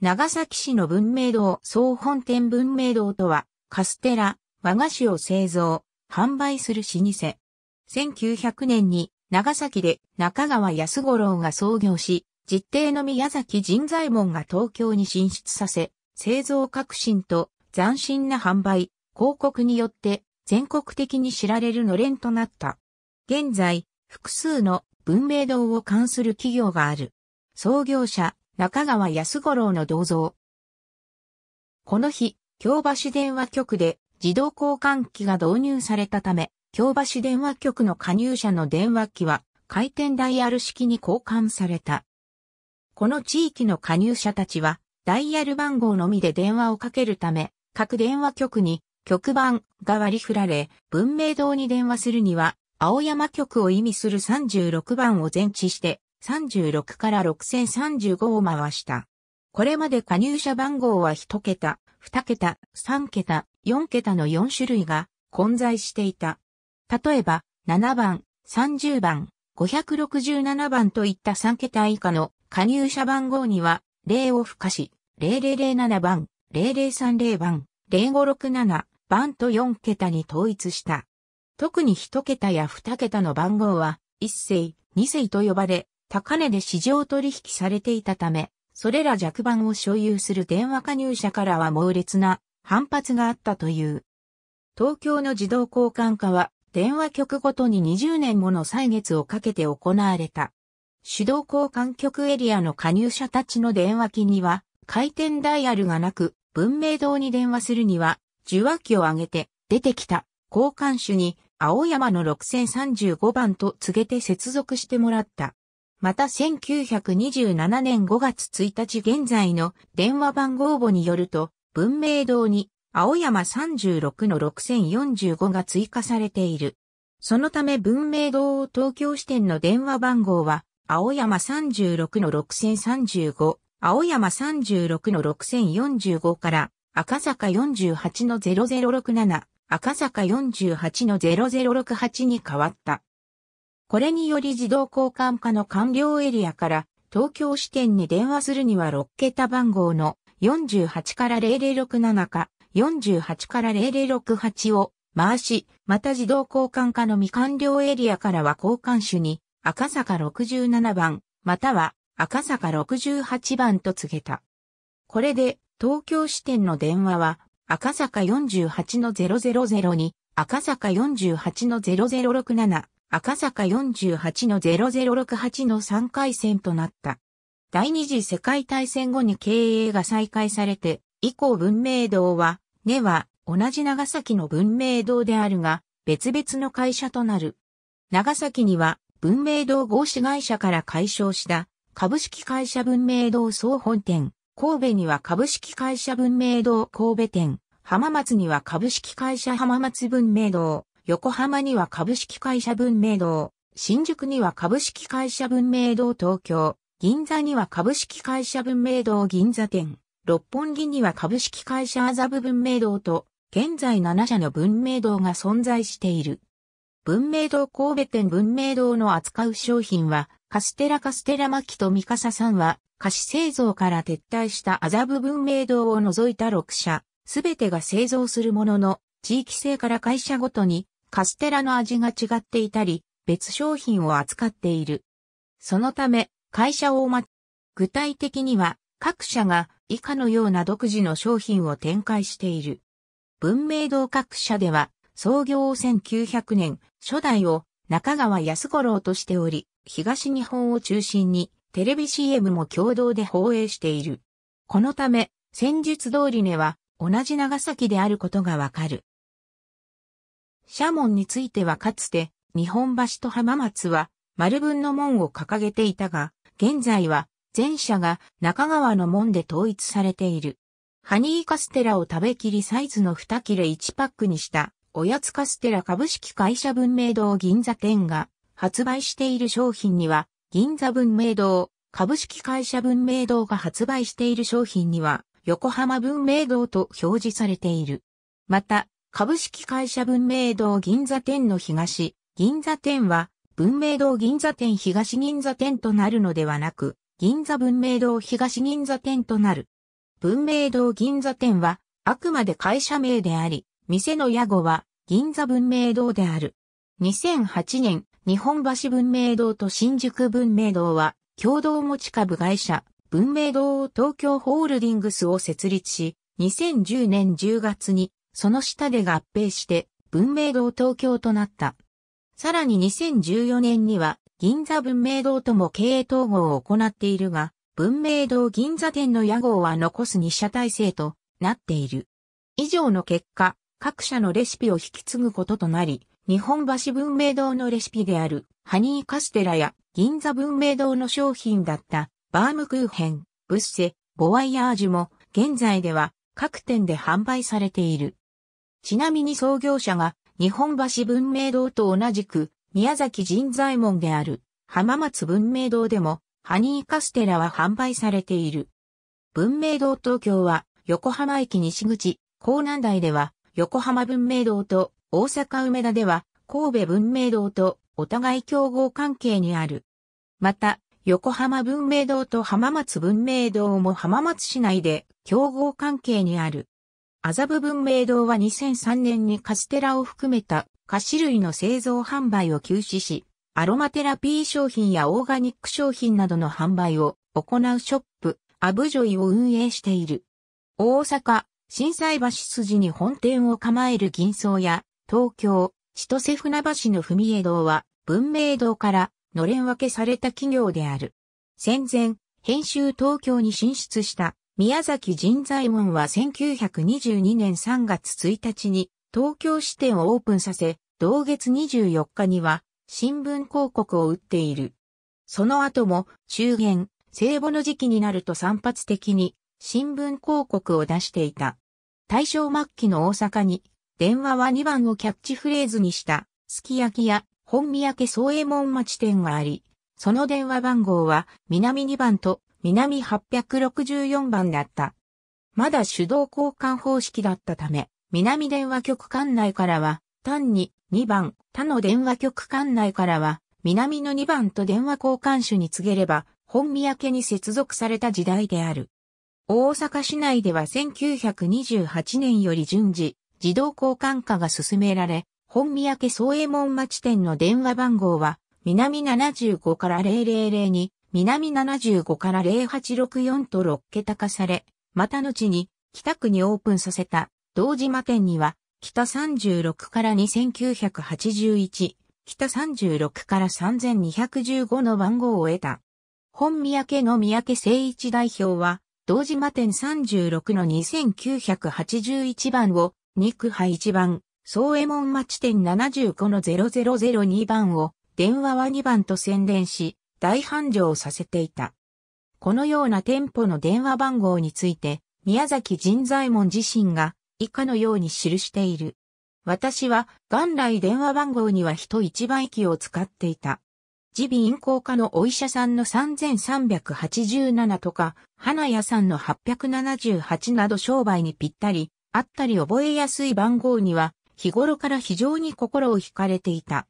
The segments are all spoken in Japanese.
長崎市の文明堂総本店文明堂とは、カステラ、和菓子を製造、販売する老舗。1900年に長崎で中川安五郎が創業し、実定の宮崎人左衛門が東京に進出させ、製造革新と斬新な販売、広告によって全国的に知られるのれんとなった。現在、複数の文明堂を関する企業がある。創業者、中川安五郎の銅像。この日、京橋電話局で自動交換機が導入されたため、京橋電話局の加入者の電話機は回転ダイヤル式に交換された。この地域の加入者たちはダイヤル番号のみで電話をかけるため、各電話局に局番が割り振られ、文明堂に電話するには、青山局を意味する36番を前置して、36から6035を回した。これまで加入者番号は1桁、2桁、3桁、4桁の4種類が混在していた。例えば、7番、30番、567番といった3桁以下の加入者番号には、0を付加し、0007番、0030番、0567番と4桁に統一した。特に1桁や2桁の番号は、1世、2世と呼ばれ、高値で市場取引されていたため、それら弱版を所有する電話加入者からは猛烈な反発があったという。東京の自動交換化は電話局ごとに20年もの歳月をかけて行われた。手動交換局エリアの加入者たちの電話機には回転ダイヤルがなく文明堂に電話するには受話器を上げて出てきた交換手に青山の6035番と告げて接続してもらった。また1927年5月1日現在の電話番号簿によると、文明堂に青山36の6045が追加されている。そのため文明堂東京支店の電話番号は、青山36の6035、青山36の6045から、赤坂48の0067、赤坂48の0068に変わった。これにより自動交換課の完了エリアから東京支店に電話するには6桁番号の48から0067か48から0068を回し、また自動交換課の未完了エリアからは交換手に赤坂67番、または赤坂68番と告げた。これで東京支店の電話は赤坂48の0 0 0に赤坂48の0067、赤坂48の0068の3回戦となった。第二次世界大戦後に経営が再開されて、以降文明堂は、根は同じ長崎の文明堂であるが、別々の会社となる。長崎には文明堂合資会社から解消した株式会社文明堂総本店、神戸には株式会社文明堂神戸店、浜松には株式会社浜松文明堂、横浜には株式会社文明堂、新宿には株式会社文明堂東京、銀座には株式会社文明堂銀座店、六本木には株式会社麻布文明堂と、現在7社の文明堂が存在している。文明堂神戸店文明堂の扱う商品は、カステラカステラ巻とミカサさんは、菓子製造から撤退した麻布文明堂を除いた6社、すべてが製造するものの、地域性から会社ごとにカステラの味が違っていたり、別商品を扱っている。そのため、会社を待具体的には、各社が以下のような独自の商品を展開している。文明堂各社では、創業1900年、初代を中川安五郎としており、東日本を中心にテレビ CM も共同で放映している。このため、戦術通りには同じ長崎であることがわかる。社門についてはかつて、日本橋と浜松は丸分の門を掲げていたが、現在は前者が中川の門で統一されている。ハニーカステラを食べきりサイズの2切れ1パックにした、おやつカステラ株式会社文明堂銀座店が発売している商品には、銀座文明堂、株式会社文明堂が発売している商品には、横浜文明堂と表示されている。また、株式会社文明堂銀座店の東、銀座店は、文明堂銀座店東銀座店となるのではなく、銀座文明堂東銀座店となる。文明堂銀座店は、あくまで会社名であり、店の屋号は、銀座文明堂である。2008年、日本橋文明堂と新宿文明堂は、共同持ち株会社、文明堂東京ホールディングスを設立し、2010年10月にその下で合併して文明堂東京となった。さらに2014年には銀座文明堂とも経営統合を行っているが、文明堂銀座店の屋号は残す2社体制となっている。以上の結果、各社のレシピを引き継ぐこととなり、日本橋文明堂のレシピであるハニーカステラや銀座文明堂の商品だったバームクーヘン、ブッセ、ボワイヤージュも現在では各店で販売されている。ちなみに創業者が日本橋文明堂と同じく宮崎人材門である浜松文明堂でもハニーカステラは販売されている。文明堂東京は横浜駅西口、港南台では横浜文明堂と大阪梅田では神戸文明堂とお互い競合関係にある。また、横浜文明堂と浜松文明堂も浜松市内で競合関係にある。麻布文明堂は2003年にカステラを含めた菓子類の製造販売を休止し、アロマテラピー商品やオーガニック商品などの販売を行うショップ、アブジョイを運営している。大阪、震災橋筋に本店を構える銀層や、東京、千歳船橋のみ江堂は、文明堂からのれん分けされた企業である。戦前、編集東京に進出した宮崎人材門は1922年3月1日に東京支店をオープンさせ、同月24日には新聞広告を打っている。その後も中元、聖母の時期になると散発的に新聞広告を出していた。大正末期の大阪に電話は2番をキャッチフレーズにしたすき焼きや本宮家宗右衛門町店があり、その電話番号は南2番と南864番だった。まだ手動交換方式だったため、南電話局管内からは、単に2番、他の電話局管内からは、南の2番と電話交換手に告げれば、本宮家に接続された時代である。大阪市内では1928年より順次、自動交換化が進められ、本宮家総右衛門町店の電話番号は、南75から000に南75から0864と6桁化され、また後に北区にオープンさせた道島店には北36から2981、北36から3215の番号を得た。本三宅の三宅誠一代表は、道島店36の2981番を、肉派1番、総右衛門町店75の0002番を、電話は2番と宣伝し、大繁盛させていた。このような店舗の電話番号について、宮崎人材門自身が以下のように記している。私は元来電話番号には人一倍機を使っていた。自備咽喉科のお医者さんの3387とか、花屋さんの878など商売にぴったり、あったり覚えやすい番号には、日頃から非常に心を惹かれていた。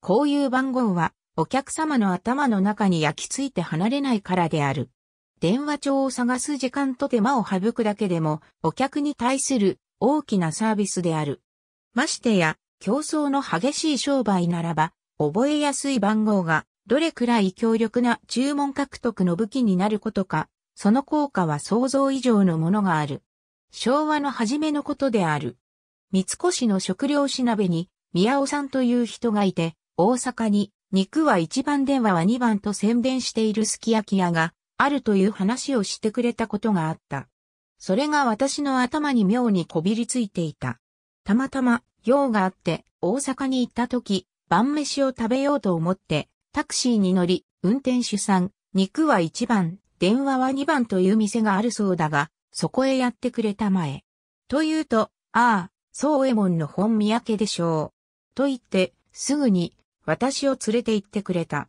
こういう番号は、お客様の頭の中に焼き付いて離れないからである。電話帳を探す時間と手間を省くだけでも、お客に対する大きなサービスである。ましてや、競争の激しい商売ならば、覚えやすい番号が、どれくらい強力な注文獲得の武器になることか、その効果は想像以上のものがある。昭和の初めのことである。三越の食料品なに、宮尾さんという人がいて、大阪に肉は1番電話は2番と宣伝しているすき焼き屋があるという話をしてくれたことがあった。それが私の頭に妙にこびりついていた。たまたま用があって大阪に行った時、晩飯を食べようと思ってタクシーに乗り、運転手さん、肉は1番、電話は2番という店があるそうだが、そこへやってくれたまえ。というと、ああ、そうえもんの本見分けでしょう。と言って、すぐに私を連れて行ってくれた。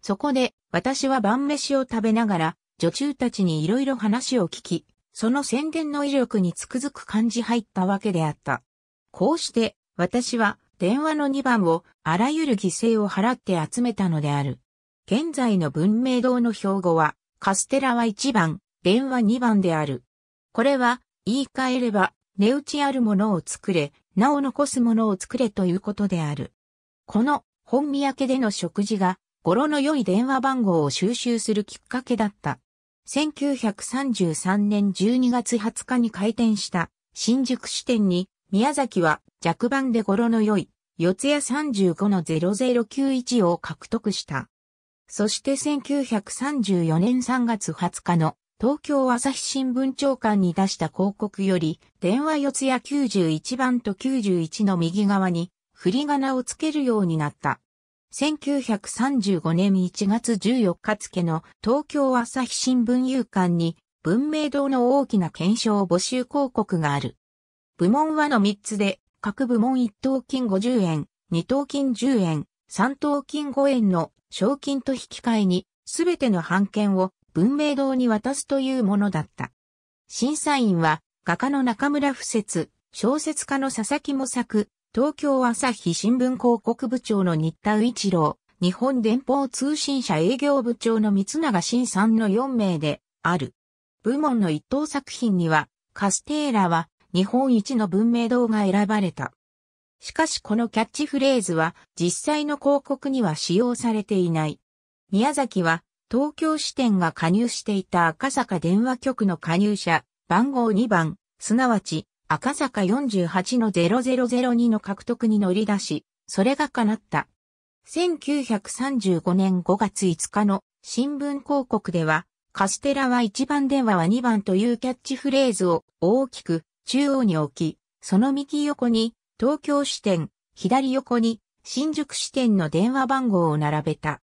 そこで、私は晩飯を食べながら、女中たちにいろいろ話を聞き、その宣伝の威力につくづく感じ入ったわけであった。こうして、私は、電話の2番を、あらゆる犠牲を払って集めたのである。現在の文明堂の標語は、カステラは1番、電話2番である。これは、言い換えれば、値打ちあるものを作れ、なお残すものを作れということである。この本宮家での食事が、語呂の良い電話番号を収集するきっかけだった。1933年12月20日に開店した新宿支店に、宮崎は弱番で語呂の良い、四谷35の0091を獲得した。そして1934年3月20日の東京朝日新聞長官に出した広告より、電話四谷91番と91の右側に、振り仮名をつけるようになった。1935年1月14日付の東京朝日新聞有刊に文明堂の大きな検証募集広告がある。部門はの3つで、各部門1等金50円、2等金10円、3等金5円の賞金と引き換えに、すべての判券を文明堂に渡すというものだった。審査員は、画家の中村不節、小説家の佐々木も作、東京朝日新聞広告部長の新田一郎、日本電報通信社営業部長の三永新さんの4名である。部門の一等作品には、カステーラは日本一の文明堂が選ばれた。しかしこのキャッチフレーズは実際の広告には使用されていない。宮崎は東京支店が加入していた赤坂電話局の加入者番号2番、すなわち赤坂48の0002の獲得に乗り出し、それが叶った。1935年5月5日の新聞広告では、カステラは1番電話は2番というキャッチフレーズを大きく中央に置き、その右横に東京支店、左横に新宿支店の電話番号を並べた。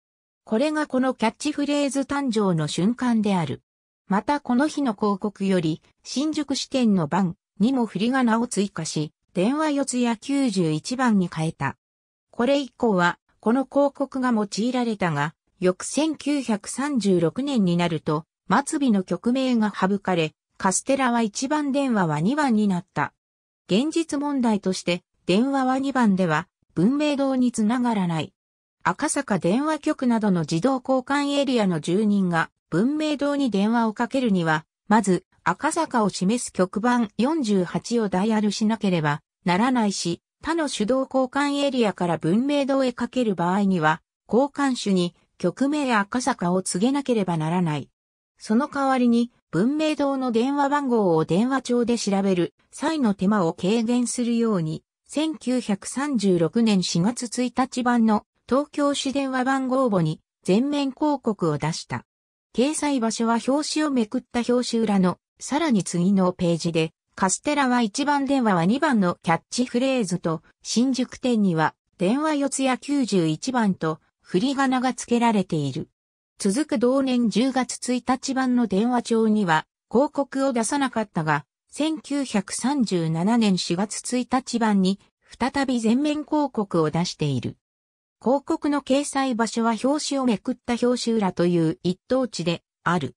これがこのキャッチフレーズ誕生の瞬間である。またこの日の広告より、新宿支店の番、にも振り仮名を追加し、電話四谷十一番に変えた。これ以降は、この広告が用いられたが、翌1936年になると、末尾の曲名が省かれ、カステラは1番電話は2番になった。現実問題として、電話は2番では、文明堂につながらない。赤坂電話局などの自動交換エリアの住人が文明堂に電話をかけるには、まず赤坂を示す局番48をダイヤルしなければならないし、他の手動交換エリアから文明堂へかける場合には、交換手に局名赤坂を告げなければならない。その代わりに、文明堂の電話番号を電話帳で調べる際の手間を軽減するように、1936年4月1日版の東京市電話番号簿に全面広告を出した。掲載場所は表紙をめくった表紙裏のさらに次のページで、カステラは1番電話は2番のキャッチフレーズと、新宿店には、電話四つや91番と、振り仮名が付けられている。続く同年10月1日版の電話帳には、広告を出さなかったが、1937年4月1日版に、再び全面広告を出している。広告の掲載場所は表紙をめくった表紙裏という一等地である。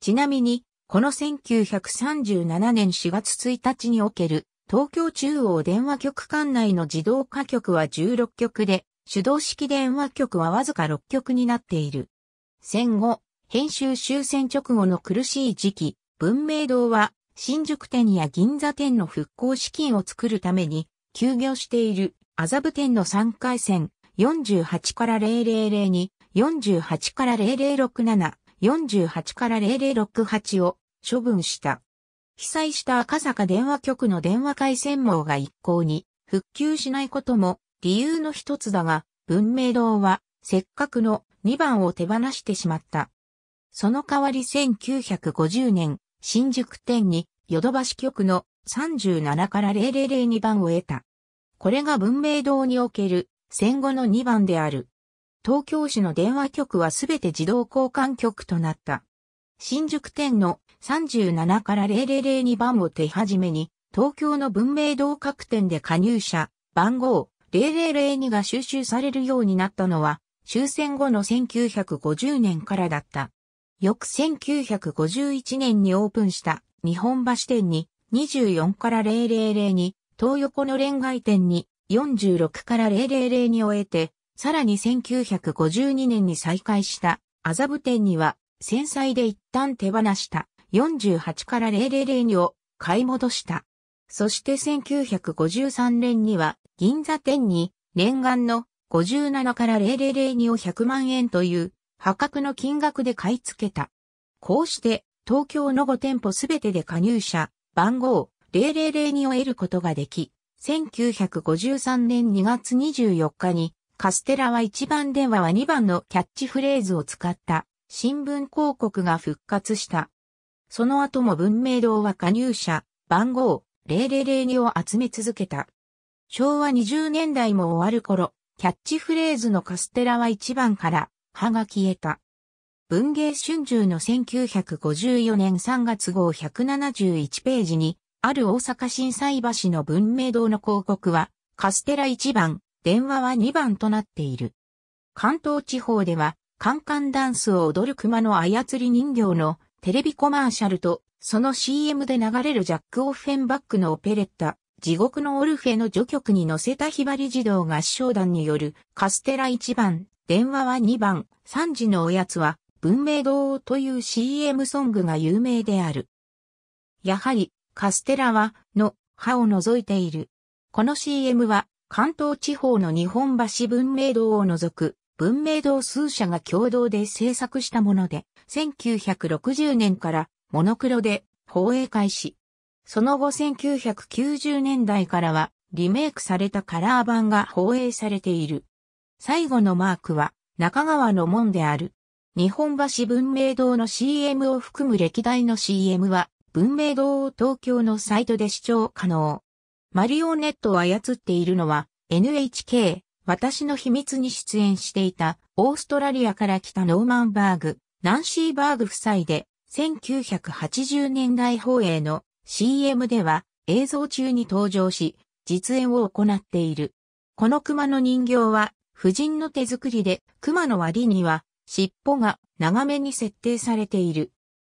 ちなみに、この1937年4月1日における東京中央電話局管内の自動化局は16局で、手動式電話局はわずか6局になっている。戦後、編集終戦直後の苦しい時期、文明堂は新宿店や銀座店の復興資金を作るために休業している麻布店の3回線48から0002、48から0067、48から0068を処分した。被災した赤坂電話局の電話回線網が一向に復旧しないことも理由の一つだが、文明堂はせっかくの2番を手放してしまった。その代わり1950年、新宿店にヨドバシ局の37から0002番を得た。これが文明堂における戦後の2番である。東京市の電話局はすべて自動交換局となった。新宿店の37から0002番を手始めに、東京の文明堂各店で加入者、番号0002が収集されるようになったのは、終戦後の1950年からだった。翌1951年にオープンした日本橋店に24から0002、東横の連外店に46から0002を得て、さらに1952年に再開した麻布店には、戦災で一旦手放した48から002を買い戻した。そして1953年には銀座店に念願の57から002を100万円という破格の金額で買い付けた。こうして東京の5店舗すべてで加入者番号0002を得ることができ、1953年2月24日にカステラは1番電話は2番のキャッチフレーズを使った新聞広告が復活した。その後も文明堂は加入者、番号、0002を集め続けた。昭和20年代も終わる頃、キャッチフレーズのカステラは1番から歯が消えた。文芸春秋の1954年3月号171ページに、ある大阪震災橋の文明堂の広告は、カステラ1番、電話は2番となっている。関東地方では、カンカンダンスを踊る熊の操り人形のテレビコマーシャルと、その CM で流れるジャック・オフェンバックのオペレッタ、地獄のオルフェの序曲に乗せたひばり児童合唱団によるカステラ1番、電話は2番、3時のおやつは文明堂という CM ソングが有名である。やはり、カステラは、の、歯を除いている。この CM は、関東地方の日本橋文明堂を除く文明堂数社が共同で制作したもので、1960年からモノクロで放映開始。その後1990年代からはリメイクされたカラー版が放映されている。最後のマークは中川の門である。日本橋文明堂の CM を含む歴代の CM は文明堂を東京のサイトで視聴可能。マリオネットを操っているのは NHK 私の秘密に出演していたオーストラリアから来たノーマンバーグ、ナンシーバーグ夫妻で1980年代放映の CM では映像中に登場し実演を行っている。この熊の人形は夫人の手作りで熊の割には尻尾が長めに設定されている。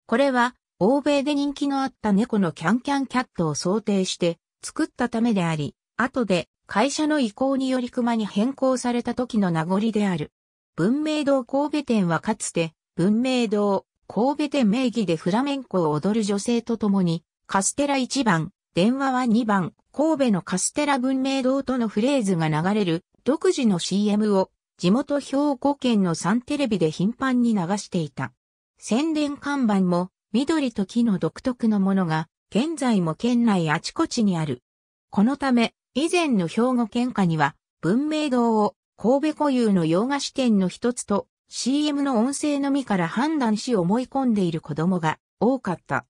これは欧米で人気のあった猫のキャンキャンキャットを想定して作ったためであり、後で会社の意向により熊に変更された時の名残である。文明堂神戸店はかつて、文明堂神戸店名義でフラメンコを踊る女性と共に、カステラ1番、電話は2番、神戸のカステラ文明堂とのフレーズが流れる独自の CM を地元兵庫県の3テレビで頻繁に流していた。宣伝看板も緑と木の独特のものが現在も県内あちこちにある。このため、以前の兵庫県下には、文明堂を神戸固有の洋菓子店の一つと CM の音声のみから判断し思い込んでいる子供が多かった。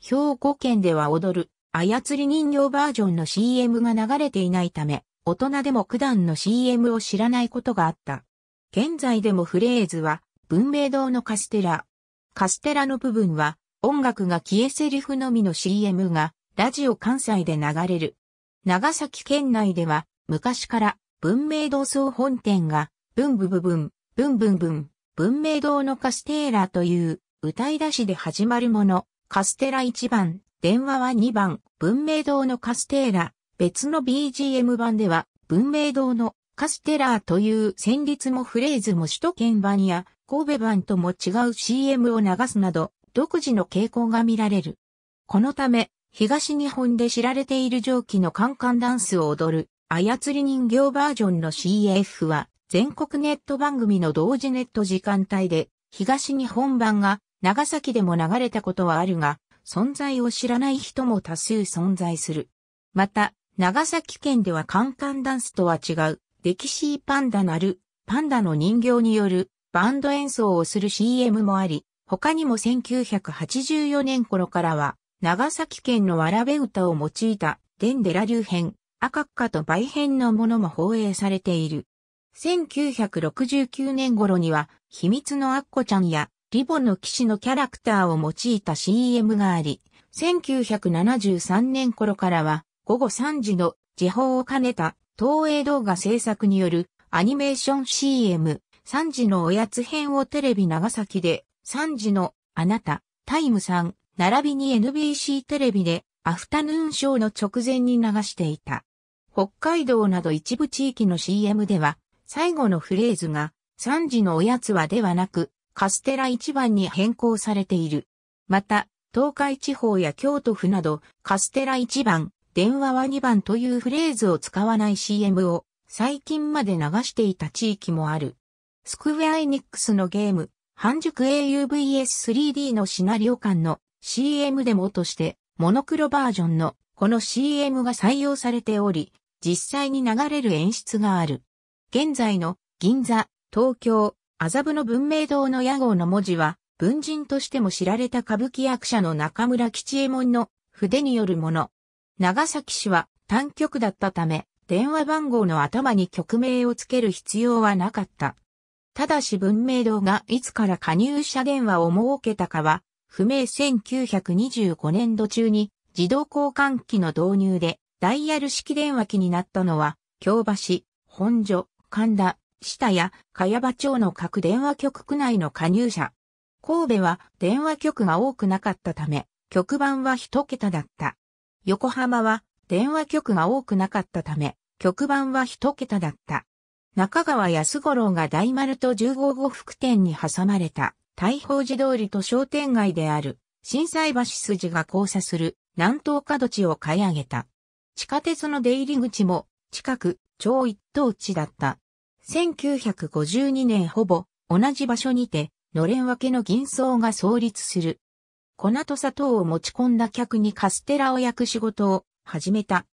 兵庫県では踊る操り人形バージョンの CM が流れていないため、大人でも九段の CM を知らないことがあった。現在でもフレーズは文明堂のカステラ。カステラの部分は音楽が消えセリフのみの CM がラジオ関西で流れる。長崎県内では昔から文明堂総本店がブンブブブン、ブンブンブン、文明堂のカステーラという歌い出しで始まるもの、カステラ1番、電話は2番、文明堂のカステーラ、別の BGM 版では文明堂のカステラーという旋律もフレーズも首都圏版や神戸版とも違う CM を流すなど、独自の傾向が見られる。このため、東日本で知られている蒸気のカンカンダンスを踊る、操り人形バージョンの CF は、全国ネット番組の同時ネット時間帯で、東日本版が長崎でも流れたことはあるが、存在を知らない人も多数存在する。また、長崎県ではカンカンダンスとは違う、デキシーパンダなる、パンダの人形によるバンド演奏をする CM もあり、他にも1984年頃からは、長崎県のわらべ歌を用いた、デンデラ流編、赤っかと倍編のものも放映されている。1969年頃には、秘密のアッコちゃんや、リボンの騎士のキャラクターを用いた CM があり、1973年頃からは、午後3時の時報を兼ねた東映動画制作によるアニメーション CM、3時のおやつ編をテレビ長崎で3時のあなた、タイムさん、並びに NBC テレビでアフタヌーンショーの直前に流していた。北海道など一部地域の CM では、最後のフレーズが、3時のおやつはではなく、カステラ1番に変更されている。また、東海地方や京都府など、カステラ1番、電話は2番というフレーズを使わない CM を最近まで流していた地域もある。スクウェアエニックスのゲーム、半熟 AUVS3D のシナリオ間の CM デモとしてモノクロバージョンのこの CM が採用されており、実際に流れる演出がある。現在の銀座、東京、麻布の文明堂の屋号の文字は、文人としても知られた歌舞伎役者の中村吉右衛門の筆によるもの。長崎市は単局だったため、電話番号の頭に曲名をつける必要はなかった。ただし文明堂がいつから加入者電話を設けたかは、不明1925年度中に自動交換機の導入でダイヤル式電話機になったのは、京橋、本所、神田、下や茅場町の各電話局区内の加入者。神戸は電話局が多くなかったため、局番は一桁だった。横浜は電話局が多くなかったため、局番は一桁だった。中川安五郎が大丸と十五号福店に挟まれた、大宝寺通りと商店街である、震災橋筋が交差する南東角地を買い上げた。地下鉄の出入り口も近く超一等地だった。1952年ほぼ同じ場所にてのれん分けの銀層が創立する。粉と砂糖を持ち込んだ客にカステラを焼く仕事を始めた。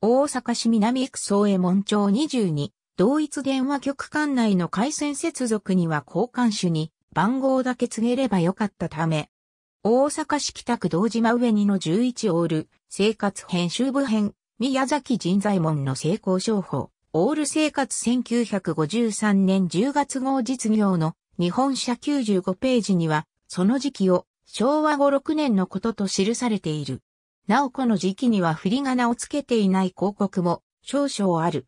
大阪市南区宗江門町22同一電話局管内の回線接続には交換手に番号だけ告げればよかったため、大阪市北区道島上にの11オール、生活編集部編、宮崎人材門の成功商法、オール生活1953年10月号実業の日本社95ページには、その時期を昭和5、6年のことと記されている。なおこの時期には振り仮名をつけていない広告も少々ある。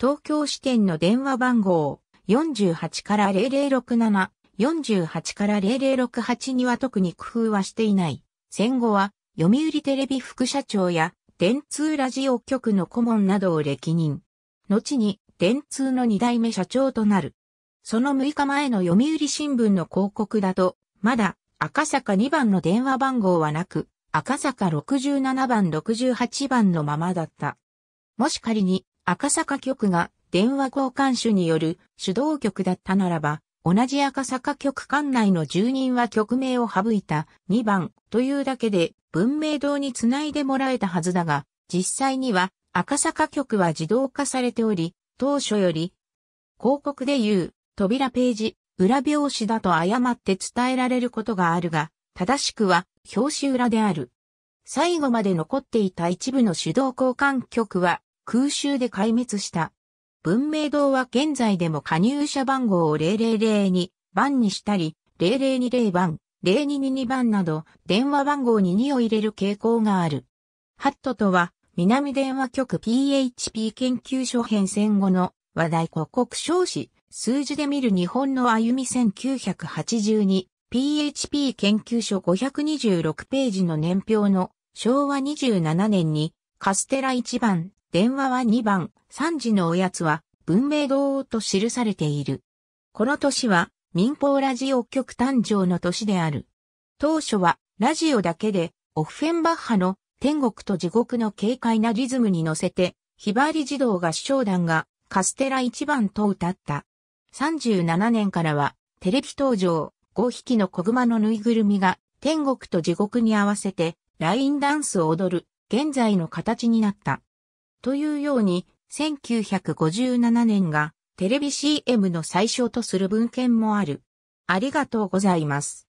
東京支店の電話番号48から0067、48から0068には特に工夫はしていない。戦後は読売テレビ副社長や電通ラジオ局の顧問などを歴任。後に電通の2代目社長となる。その6日前の読売新聞の広告だと、まだ赤坂2番の電話番号はなく、赤坂67番68番のままだった。もし仮に赤坂局が電話交換手による主導局だったならば、同じ赤坂局管内の住人は局名を省いた2番というだけで文明堂につないでもらえたはずだが、実際には赤坂局は自動化されており、当初より広告で言う扉ページ、裏表紙だと誤って伝えられることがあるが、正しくは表紙裏である。最後まで残っていた一部の手動交換局は空襲で壊滅した。文明堂は現在でも加入者番号を000 2番にしたり、0020番、0222番など電話番号に2を入れる傾向がある。ハットとは南電話局 PHP 研究所編戦後の話題国国少子、数字で見る日本の歩み 1982PHP 研究所526ページの年表の昭和27年にカステラ1番電話は2番、3時のおやつは、文明堂と記されている。この年は、民放ラジオ局誕生の年である。当初は、ラジオだけで、オフェンバッハの天国と地獄の軽快なリズムに乗せて、ひばり児童合唱団がカステラ一番と歌った。37年からは、テレビ登場、5匹の子熊のぬいぐるみが天国と地獄に合わせて、ラインダンスを踊る、現在の形になった。というように、1957年がテレビ CM の最初とする文献もある。ありがとうございます。